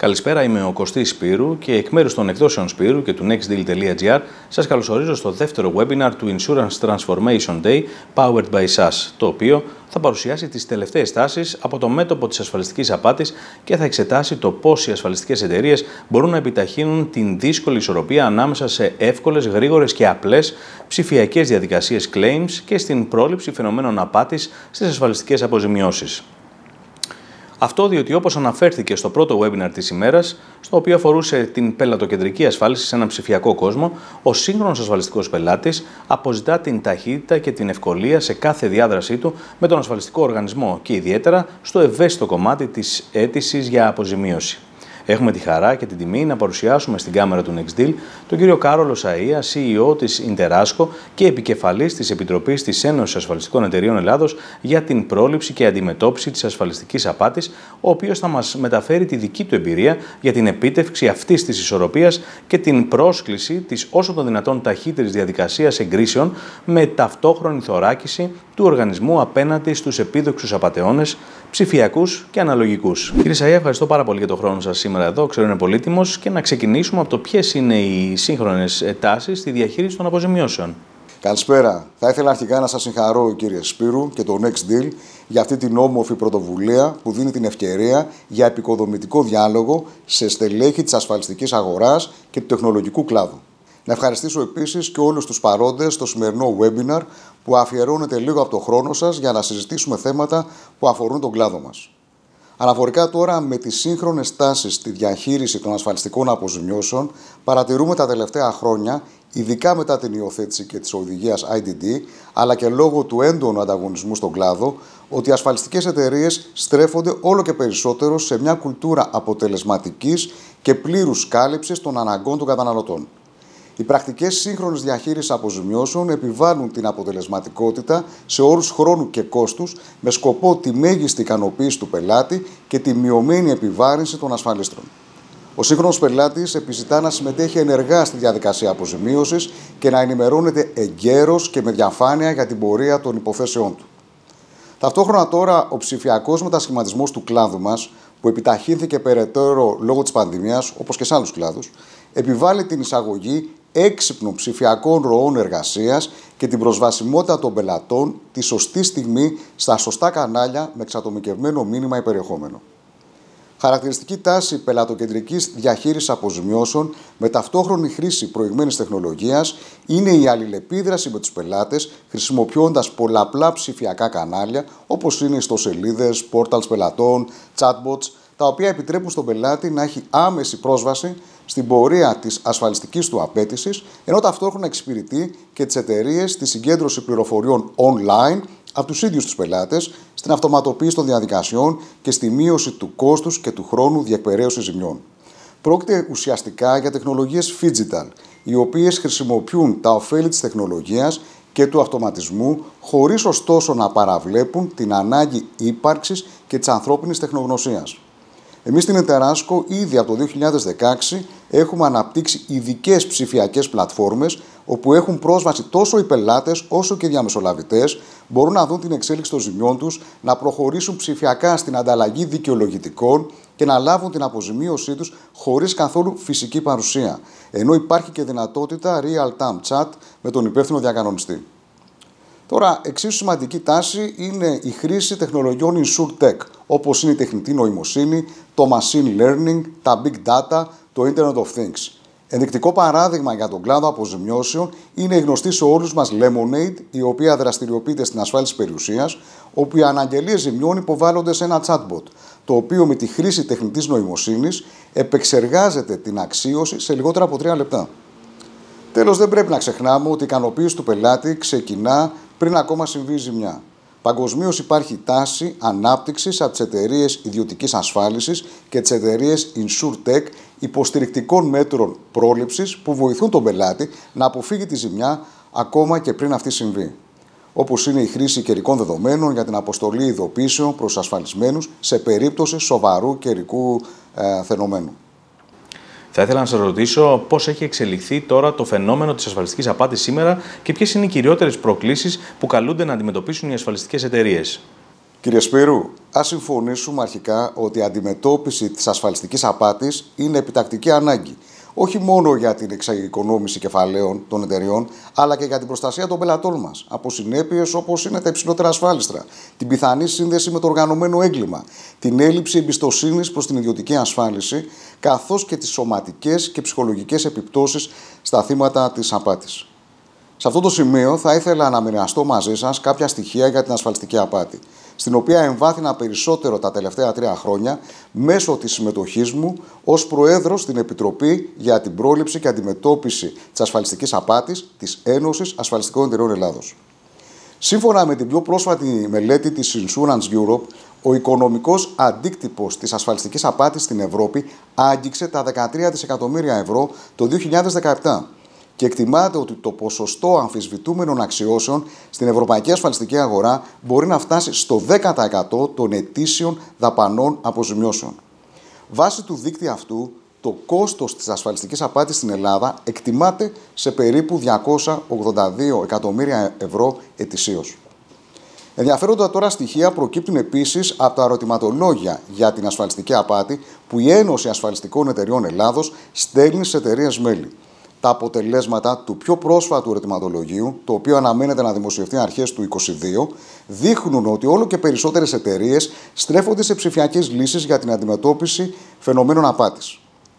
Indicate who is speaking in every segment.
Speaker 1: Καλησπέρα, είμαι ο Κωστής Σπύρου και εκ μέρους των εκδόσεων Σπύρου και του nextdeal.gr σας καλωσορίζω στο δεύτερο webinar του Insurance Transformation Day Powered by SAS, το οποίο θα παρουσιάσει τις τελευταίες τάσεις από το μέτωπο της ασφαλιστικής απάτης και θα εξετάσει το πώς οι ασφαλιστικές εταιρείες μπορούν να επιταχύνουν την δύσκολη ισορροπία ανάμεσα σε εύκολες, γρήγορες και απλές ψηφιακές διαδικασίες claims και στην πρόληψη φαινομένων απάτης στις ασφαλιστικές αποζημιώσεις. Αυτό διότι όπως αναφέρθηκε στο πρώτο webinar της ημέρας, στο οποίο αφορούσε την πελατοκεντρική ασφάλιση σε έναν ψηφιακό κόσμο, ο σύγχρονος ασφαλιστικός πελάτης αποζητά την ταχύτητα και την ευκολία σε κάθε διάδρασή του με τον ασφαλιστικό οργανισμό και ιδιαίτερα στο ευαίσθητο κομμάτι της αίτησης για αποζημίωση. Έχουμε τη χαρά και την τιμή να παρουσιάσουμε στην κάμερα του Next Deal τον κύριο Κάρολο Σαΐα, CEO της Interasco και επικεφαλής της Επιτροπής της Ένωσης Ασφαλιστικών Εταιρείων Ελλάδος για την πρόληψη και αντιμετώπιση της ασφαλιστικής απάτης, ο οποίος θα μας μεταφέρει τη δική του εμπειρία για την επίτευξη αυτής της ισορροπίας και την πρόσκληση της όσο το δυνατόν ταχύτερης διαδικασίας εγκρίσεων με ταυτόχρονη θωράκιση του οργανισμού απέναντι στους επίδοξους απαταιώνες, ψηφιακούς και αναλογικούς. Κύριε Σαΐα, ευχαριστώ πάρα πολύ για τον χρόνο σας σήμερα εδώ, ξέρω είναι πολύτιμος, και να ξεκινήσουμε από το ποιες είναι οι σύγχρονες τάσεις στη διαχείριση των αποζημιώσεων.
Speaker 2: Καλησπέρα. Θα ήθελα αρχικά να σας συγχαρώ, κύριε Σπύρου, και το Next Deal για αυτή την όμορφη πρωτοβουλία που δίνει την ευκαιρία για επικοδομητικό διάλογο σε στελέχη της ασφαλιστικής αγοράς και του τεχνολογικού κλάδου. Να ευχαριστήσω επίσης και όλους τους παρόντες στο σημερινό webinar που αφιερώνεται λίγο από το χρόνο σας για να συζητήσουμε θέματα που αφορούν τον κλάδο μας. Αναφορικά τώρα με τις σύγχρονες τάσεις στη διαχείριση των ασφαλιστικών αποζημιώσεων, παρατηρούμε τα τελευταία χρόνια, ειδικά μετά την υιοθέτηση και της οδηγίας IDD, αλλά και λόγω του έντονου ανταγωνισμού στον κλάδο, ότι οι ασφαλιστικές εταιρείες στρέφονται όλο και περισσότερο σε μια κουλτούρα αποτελεσματικής και πλήρους κάλυψης των αναγκών των καταναλωτών. Οι πρακτικές σύγχρονης διαχείρισης αποζημιώσεων επιβάλλουν την αποτελεσματικότητα σε όρους χρόνου και κόστους με σκοπό τη μέγιστη ικανοποίηση του πελάτη και τη μειωμένη επιβάρυνση των ασφαλίστρων. Ο σύγχρονος πελάτης επιζητά να συμμετέχει ενεργά στη διαδικασία αποζημίωσης και να ενημερώνεται εγκαίρως και με διαφάνεια για την πορεία των υποθέσεών του. Ταυτόχρονα τώρα, ο ψηφιακός μετασχηματισμός του κλάδου μας, που επιταχύνθηκε περαιτέρω λόγω της πανδημίας, όπως και σε άλλους κλάδους, επιβάλλει την εισαγωγή έξυπνων ψηφιακών ροών εργασίας και την προσβασιμότητα των πελατών τη σωστή στιγμή στα σωστά κανάλια με εξατομικευμένο μήνυμα ή περιεχόμενο. Χαρακτηριστική τάση πελατοκεντρικής διαχείρισης αποζημιώσεων με ταυτόχρονη χρήση προηγμένης τεχνολογίας είναι η αλληλεπίδραση με τους πελάτες χρησιμοποιώντας πολλαπλά ψηφιακά κανάλια όπως είναι ιστοσελίδε, πόρταλ πελατών, chatbots, τα οποία επιτρέπουν στον πελάτη να έχει άμεση πρόσβαση στην πορεία της ασφαλιστικής του απέτησης, ενώ ταυτόχρονα εξυπηρετεί και τις εταιρείες στη συγκέντρωση πληροφοριών online από τους ίδιους τους πελάτες, στην αυτοματοποίηση των διαδικασιών και στη μείωση του κόστους και του χρόνου διεκπαιρέωσης ζημιών. Πρόκειται ουσιαστικά για τεχνολογίες digital, οι οποίες χρησιμοποιούν τα ωφέλη της τεχνολογίας και του αυτοματισμού, χωρίς ωστόσο να παραβλέπουν την ανάγκη ύπαρξης και της ανθρώπινης τεχνογνωσίας. Εμείς στην Εντεράσκο ήδη από το 2016 έχουμε αναπτύξει ειδικές ψηφιακές πλατφόρμες όπου έχουν πρόσβαση τόσο οι πελάτες όσο και οι διαμεσολαβητές, μπορούν να δουν την εξέλιξη των ζημιών τους, να προχωρήσουν ψηφιακά στην ανταλλαγή δικαιολογητικών και να λάβουν την αποζημίωσή τους χωρίς καθόλου φυσική παρουσία. Ενώ υπάρχει και δυνατότητα real-time chat με τον υπεύθυνο διακανονιστή. Τώρα, εξίσου σημαντική τάση είναι η χρήση τεχνολογιών InsurTech, όπως είναι η τεχνητή νοημοσύνη, το machine learning, τα big data, το Internet of Things. Ενδεικτικό παράδειγμα για τον κλάδο αποζημιώσεων είναι η γνωστή σε όλους μας Lemonade, η οποία δραστηριοποιείται στην ασφάλιση περιουσίας, όπου οι αναγγελίες ζημιών υποβάλλονται σε ένα chatbot, το οποίο με τη χρήση τεχνητής νοημοσύνης επεξεργάζεται την αξίωση σε λιγότερα από 3 λεπτά. Τέλος, δεν πρέπει να ξεχνάμε ότι η ικανοποίηση του πελάτη ξεκινά πριν ακόμα συμβεί η ζημιά. Παγκοσμίως υπάρχει τάση ανάπτυξης από τις εταιρείες ιδιωτικής ασφάλισης και τις εταιρείες InsurTech υποστηρικτικών μέτρων πρόληψης που βοηθούν τον πελάτη να αποφύγει τη ζημιά ακόμα και πριν αυτή συμβεί. Όπως είναι η χρήση καιρικών δεδομένων για την αποστολή ειδοποίησεων προς ασφαλισμένους σε περίπτωση σοβαρού καιρικού ε,
Speaker 1: φαινομένου. Θα ήθελα να σας ρωτήσω πώς έχει εξελιχθεί τώρα το φαινόμενο της ασφαλιστικής απάτης σήμερα και ποιες είναι οι κυριότερες προκλήσεις που καλούνται να αντιμετωπίσουν οι ασφαλιστικές εταιρείες.
Speaker 2: Κύριε Σπύρου, ας συμφωνήσουμε αρχικά ότι η αντιμετώπιση της ασφαλιστικής απάτης είναι επιτακτική ανάγκη όχι μόνο για την εξοικονόμηση κεφαλαίων των εταιριών, αλλά και για την προστασία των πελατών μας από συνέπειες όπως είναι τα υψηλότερα ασφάλιστρα, την πιθανή σύνδεση με το οργανωμένο έγκλημα, την έλλειψη εμπιστοσύνης προς την ιδιωτική ασφάλιση, καθώς και τις σωματικές και ψυχολογικές επιπτώσεις στα θύματα της απάτης. Σε αυτό το σημείο θα ήθελα να μοιραστώ μαζί σας κάποια στοιχεία για την ασφαλιστική απάτη στην οποία εμβάθυνα περισσότερο τα τελευταία τρία χρόνια μέσω της συμμετοχής μου ως Προέδρος στην Επιτροπή για την Πρόληψη και Αντιμετώπιση της Ασφαλιστικής Απάτης της Ένωσης Ασφαλιστικών Εταιρεών Ελλάδος. Σύμφωνα με την πιο πρόσφατη μελέτη της Insurance Europe, ο οικονομικός αντίκτυπος της ασφαλιστικής απάτης στην Ευρώπη άγγιξε τα 13 δισεκατομμύρια ευρώ το 2017 και εκτιμάται ότι το ποσοστό αμφισβητούμενων αξιώσεων στην ευρωπαϊκή ασφαλιστική αγορά μπορεί να φτάσει στο 10% των ετήσιων δαπανών αποζημιώσεων. Βάσει του δίκτυα αυτού, το κόστος της ασφαλιστικής απάτης στην Ελλάδα εκτιμάται σε περίπου 282 εκατομμύρια ευρώ ετησίως. Ενδιαφέροντα τώρα στοιχεία προκύπτουν επίσης από τα ερωτηματολόγια για την ασφαλιστική απάτη που η Ένωση Ασφαλιστικών Εταιριών Ελλάδος στέλνει σε εταιρείες μέλη τα αποτελέσματα του πιο πρόσφατου ερωτηματολογίου, το οποίο αναμένεται να δημοσιευτεί αρχές του 2022, δείχνουν ότι όλο και περισσότερες εταιρείες στρέφονται σε ψηφιακές λύσεις για την αντιμετώπιση φαινομένων απάτης.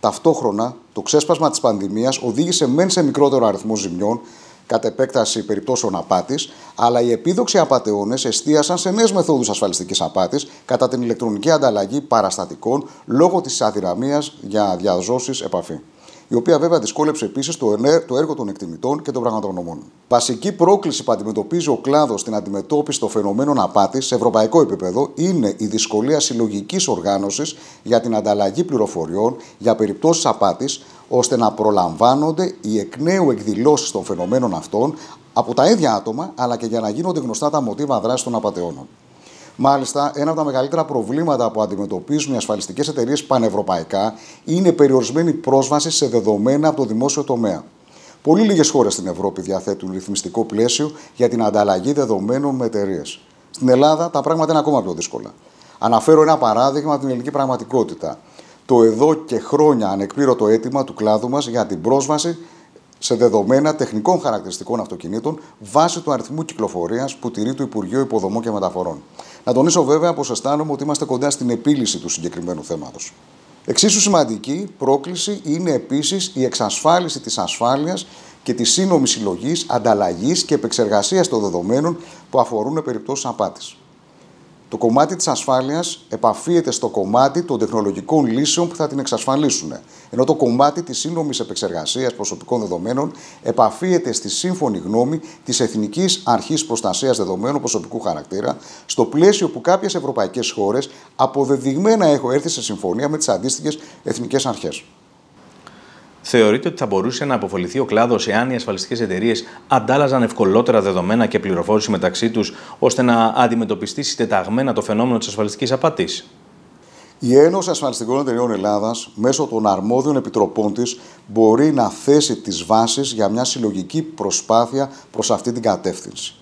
Speaker 2: Ταυτόχρονα, το ξέσπασμα της πανδημίας οδήγησε μεν σε μικρότερο αριθμό ζημιών, κατ' επέκταση περιπτώσεων απάτης, αλλά οι επίδοξοι απαταιώνες εστίασαν σε νέες μεθόδους ασφαλιστικής απάτης κατά την ηλεκτρονική ανταλλαγή παραστατικών λόγω της αδυναμίας για διαζώσεις επαφή η οποία βέβαια δυσκόλεψε επίσης το, το έργο των εκτιμητών και των πραγματογνωμών. Βασική πρόκληση που αντιμετωπίζει ο κλάδος στην αντιμετώπιση των φαινομένων απάτης σε ευρωπαϊκό επίπεδο είναι η δυσκολία συλλογικής οργάνωσης για την ανταλλαγή πληροφοριών για περιπτώσεις απάτης, ώστε να προλαμβάνονται οι εκ νέου εκδηλώσεις των φαινομένων αυτών από τα ίδια άτομα, αλλά και για να γίνονται γνωστά τα μοτίβα δράσης των απαταιώνων. Μάλιστα, ένα από τα μεγαλύτερα προβλήματα που αντιμετωπίζουν οι ασφαλιστικές εταιρείες πανευρωπαϊκά είναι περιορισμένη πρόσβαση σε δεδομένα από το δημόσιο τομέα. Πολύ λίγες χώρες στην Ευρώπη διαθέτουν ρυθμιστικό πλαίσιο για την ανταλλαγή δεδομένων με εταιρείες. Στην Ελλάδα τα πράγματα είναι ακόμα πιο δύσκολα. Αναφέρω ένα παράδειγμα από την ελληνική πραγματικότητα. Το εδώ και χρόνια ανεκπλήρωτο αίτημα του κλάδου μας για την πρόσβαση σε δεδομένα τεχνικών χαρακτηριστικών αυτοκινήτων βάσει του αριθμού κυκλοφορίας που τηρεί το Υπουργείο Υποδομών και Μεταφορών. Να τονίσω βέβαια πως αισθάνομαι ότι είμαστε κοντά στην επίλυση του συγκεκριμένου θέματος. Εξίσου σημαντική πρόκληση είναι επίσης η εξασφάλιση της ασφάλειας και της σύνομης συλλογής, ανταλλαγής και επεξεργασίας των δεδομένων που αφορούν περιπτώσεις απάτης. Το κομμάτι της ασφάλειας επαφίεται στο κομμάτι των τεχνολογικών λύσεων που θα την εξασφαλίσουν. Ενώ το κομμάτι της σύνομη επεξεργασίας προσωπικών δεδομένων επαφίεται στη σύμφωνη γνώμη της Εθνικής Αρχής Προστασίας Δεδομένων Προσωπικού Χαρακτήρα, στο πλαίσιο που κάποιες ευρωπαϊκές χώρες αποδεδειγμένα έχουν έρθει σε συμφωνία με τις αντίστοιχες εθνικές
Speaker 1: αρχές θεωρείτε ότι θα μπορούσε να αποφοληθεί ο κλάδος εάν οι ασφαλιστικές εταιρείες αντάλλαζαν ευκολότερα δεδομένα και πληροφόρηση μεταξύ τους, ώστε να αντιμετωπιστεί συντεταγμένα το φαινόμενο της ασφαλιστικής απάτης.
Speaker 2: Η Ένωση Ασφαλιστικών Εταιρεών Ελλάδας, μέσω των αρμόδιων επιτροπών της, μπορεί να θέσει τις βάσεις για μια συλλογική προσπάθεια προς αυτή την κατεύθυνση.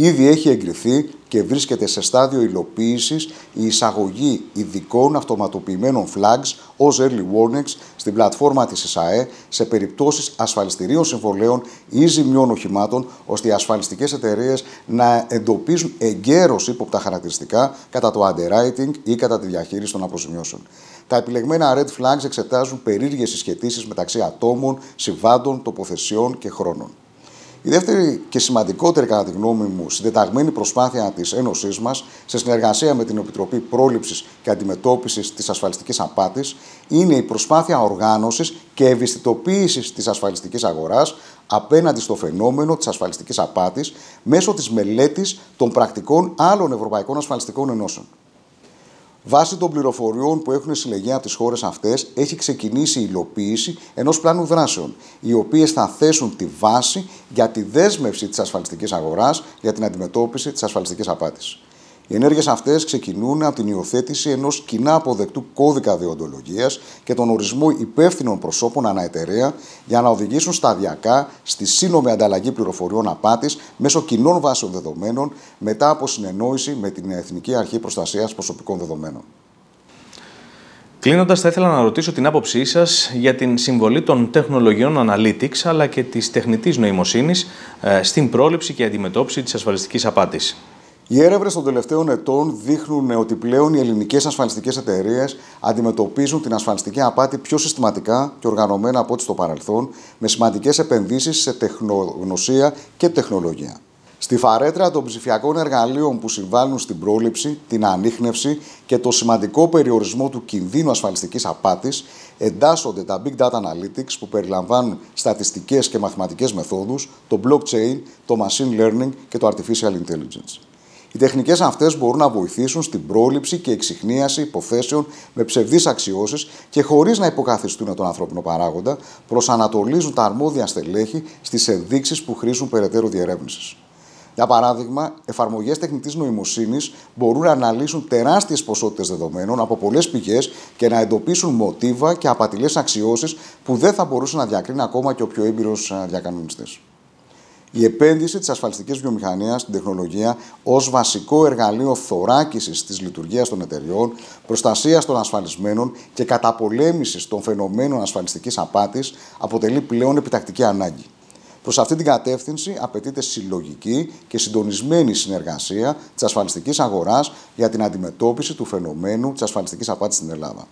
Speaker 2: Ήδη έχει εγκριθεί και βρίσκεται σε στάδιο υλοποίησης η εισαγωγή ειδικών αυτοματοποιημένων flags ως early warnings στην πλατφόρμα της ΕΣΑΕ σε περιπτώσεις ασφαλιστηρίων συμβολέων ή ζημιών οχημάτων, ώστε οι ασφαλιστικές εταιρείες να εντοπίζουν εγκαίρως ύποπτα χαρακτηριστικά κατά το underwriting ή κατά τη διαχείριση των αποζημιώσεων. Τα επιλεγμένα red flags εξετάζουν περίεργες συσχετήσεις μεταξύ ατόμων, συμβάντων, τοποθεσιών και χρόνων. Η δεύτερη και σημαντικότερη, κατά τη γνώμη μου, συντεταγμένη προσπάθεια της Ένωσής μας σε συνεργασία με την Επιτροπή Πρόληψης και Αντιμετώπισης της Ασφαλιστικής Απάτης είναι η προσπάθεια οργάνωσης και ευαισθητοποίησης της ασφαλιστικής αγοράς απέναντι στο φαινόμενο της ασφαλιστικής απάτης μέσω της μελέτης των πρακτικών άλλων Ευρωπαϊκών Ασφαλιστικών Ενώσεων. Βάσει των πληροφοριών που έχουν συλλεγεί από τις χώρες αυτές, έχει ξεκινήσει η υλοποίηση ενός πλάνου δράσεων, οι οποίες θα θέσουν τη βάση για τη δέσμευση της ασφαλιστικής αγοράς για την αντιμετώπιση της ασφαλιστικής απάτης. Οι ενέργειες αυτές ξεκινούν από την υιοθέτηση ενός κοινά αποδεκτού κώδικα διοντολογία και τον ορισμό υπεύθυνων προσώπων ανά εταιρεία για να οδηγήσουν σταδιακά στη σύνομη ανταλλαγή πληροφοριών απάτης μέσω κοινών βάσεων δεδομένων μετά από συνεννόηση με την Εθνική Αρχή Προστασίας Προσωπικών Δεδομένων.
Speaker 1: Κλείνοντας, θα ήθελα να ρωτήσω την άποψή σας για την συμβολή των τεχνολογιών analytics αλλά και της τεχνητής νοημοσύνης ε, στην πρόληψη και αντιμετώπιση της ασφαλιστικής απάτης.
Speaker 2: Οι έρευνες των τελευταίων ετών δείχνουν ότι πλέον οι ελληνικές ασφαλιστικές εταιρείες αντιμετωπίζουν την ασφαλιστική απάτη πιο συστηματικά και οργανωμένα από ό,τι στο παρελθόν, με σημαντικές επενδύσεις σε τεχνογνωσία και τεχνολογία. Στη φαρέτρα των ψηφιακών εργαλείων που συμβάλλουν στην πρόληψη, την ανείχνευση και το σημαντικό περιορισμό του κινδύνου ασφαλιστικής απάτης εντάσσονται τα Big Data Analytics που περιλαμβάνουν στατιστικές και μαθηματικές μεθόδους, το blockchain, το machine learning και το artificial intelligence. Οι τεχνικές αυτές μπορούν να βοηθήσουν στην πρόληψη και εξυχνίαση υποθέσεων με ψευδείς αξιώσεις και χωρίς να υποκαθιστούν τον ανθρώπινο παράγοντα, προσανατολίζουν τα αρμόδια στελέχη στις ενδείξεις που χρήσουν περαιτέρω διερεύνησης. Για παράδειγμα, εφαρμογές τεχνητής νοημοσύνης μπορούν να αναλύσουν τεράστιες ποσότητες δεδομένων από πολλές πηγές και να εντοπίσουν μοτίβα και απατηλές αξιώσεις που δεν θα μπορούσε να διακρίνει ακόμα και ο πιο έμπειρος διακανονιστή. Η επένδυση της ασφαλιστικής βιομηχανίας στην τεχνολογία ως βασικό εργαλείο θωράκισης της λειτουργίας των εταιριών, προστασίας των ασφαλισμένων και καταπολέμησης των φαινομένων ασφαλιστικής απάτης αποτελεί πλέον επιτακτική ανάγκη. Προς αυτή την κατεύθυνση απαιτείται συλλογική και συντονισμένη συνεργασία της ασφαλιστικής αγοράς για την αντιμετώπιση του φαινομένου της ασφαλιστικής απάτης στην Ελλάδα.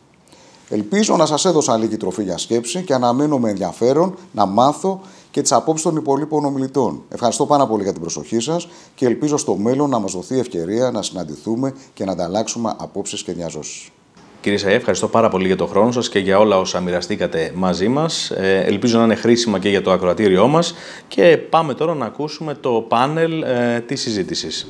Speaker 2: Ελπίζω να σας έδωσα λίγη τροφή για σκέψη και αναμένω με ενδιαφέρον να μάθω και τις απόψεις των υπολείπων ομιλητών. Ευχαριστώ πάρα πολύ για την προσοχή σας και ελπίζω στο μέλλον να μας δοθεί ευκαιρία να συναντηθούμε και να ανταλλάξουμε απόψεις και διαζώσεις.
Speaker 1: Κύριε Σαΐε, ευχαριστώ πάρα πολύ για τον χρόνο σας και για όλα όσα μοιραστήκατε μαζί μας. Ε, ελπίζω να είναι χρήσιμα και για το ακροατήριό μας, και πάμε τώρα να ακούσουμε το πάνελ ε, της